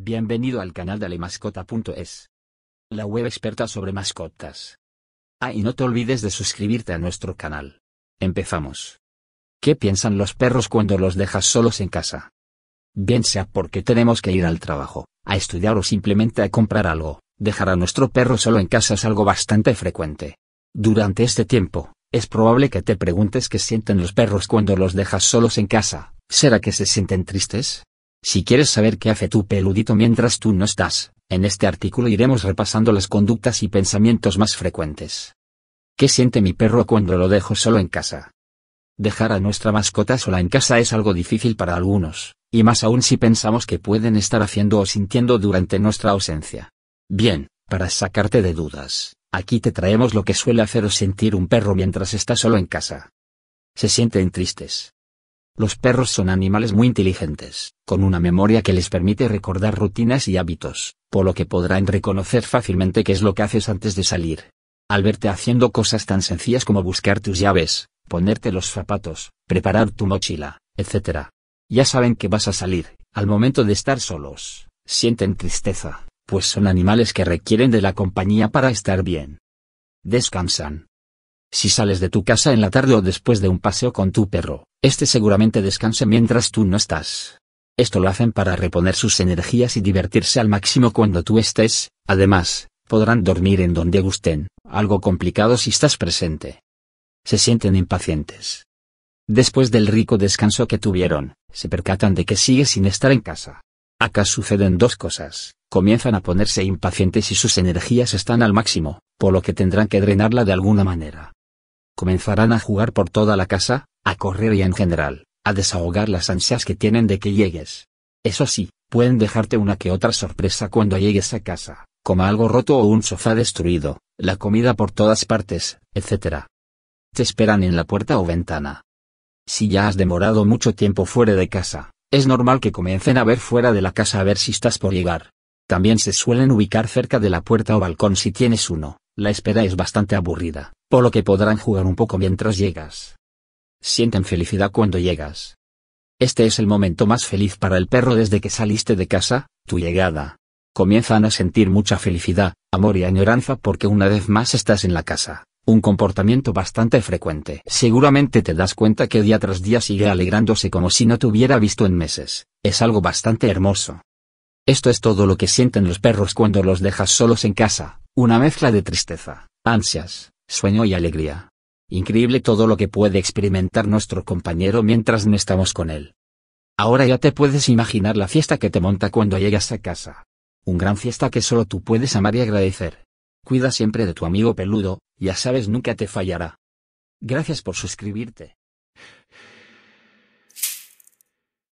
Bienvenido al canal de La web experta sobre mascotas. Ah, y no te olvides de suscribirte a nuestro canal. Empezamos. ¿Qué piensan los perros cuando los dejas solos en casa? Bien sea porque tenemos que ir al trabajo, a estudiar o simplemente a comprar algo, dejar a nuestro perro solo en casa es algo bastante frecuente. Durante este tiempo, es probable que te preguntes qué sienten los perros cuando los dejas solos en casa. ¿Será que se sienten tristes? Si quieres saber qué hace tu peludito mientras tú no estás, en este artículo iremos repasando las conductas y pensamientos más frecuentes. ¿Qué siente mi perro cuando lo dejo solo en casa? Dejar a nuestra mascota sola en casa es algo difícil para algunos, y más aún si pensamos que pueden estar haciendo o sintiendo durante nuestra ausencia. Bien, para sacarte de dudas, aquí te traemos lo que suele hacer o sentir un perro mientras está solo en casa. Se sienten tristes, los perros son animales muy inteligentes, con una memoria que les permite recordar rutinas y hábitos, por lo que podrán reconocer fácilmente qué es lo que haces antes de salir. Al verte haciendo cosas tan sencillas como buscar tus llaves, ponerte los zapatos, preparar tu mochila, etc. Ya saben que vas a salir, al momento de estar solos, sienten tristeza, pues son animales que requieren de la compañía para estar bien. Descansan, si sales de tu casa en la tarde o después de un paseo con tu perro, este seguramente descanse mientras tú no estás. Esto lo hacen para reponer sus energías y divertirse al máximo cuando tú estés, además, podrán dormir en donde gusten, algo complicado si estás presente. Se sienten impacientes. Después del rico descanso que tuvieron, se percatan de que sigue sin estar en casa. Acá suceden dos cosas, comienzan a ponerse impacientes y sus energías están al máximo, por lo que tendrán que drenarla de alguna manera comenzarán a jugar por toda la casa, a correr y en general, a desahogar las ansias que tienen de que llegues. Eso sí, pueden dejarte una que otra sorpresa cuando llegues a casa, como algo roto o un sofá destruido, la comida por todas partes, etc. Te esperan en la puerta o ventana. Si ya has demorado mucho tiempo fuera de casa, es normal que comiencen a ver fuera de la casa a ver si estás por llegar. También se suelen ubicar cerca de la puerta o balcón si tienes uno, la espera es bastante aburrida, por lo que podrán jugar un poco mientras llegas. Sienten felicidad cuando llegas. Este es el momento más feliz para el perro desde que saliste de casa, tu llegada. Comienzan a sentir mucha felicidad, amor y añoranza porque una vez más estás en la casa, un comportamiento bastante frecuente. Seguramente te das cuenta que día tras día sigue alegrándose como si no te hubiera visto en meses, es algo bastante hermoso. Esto es todo lo que sienten los perros cuando los dejas solos en casa, una mezcla de tristeza, ansias, sueño y alegría. Increíble todo lo que puede experimentar nuestro compañero mientras no estamos con él. Ahora ya te puedes imaginar la fiesta que te monta cuando llegas a casa. Un gran fiesta que solo tú puedes amar y agradecer. Cuida siempre de tu amigo peludo, ya sabes nunca te fallará. Gracias por suscribirte.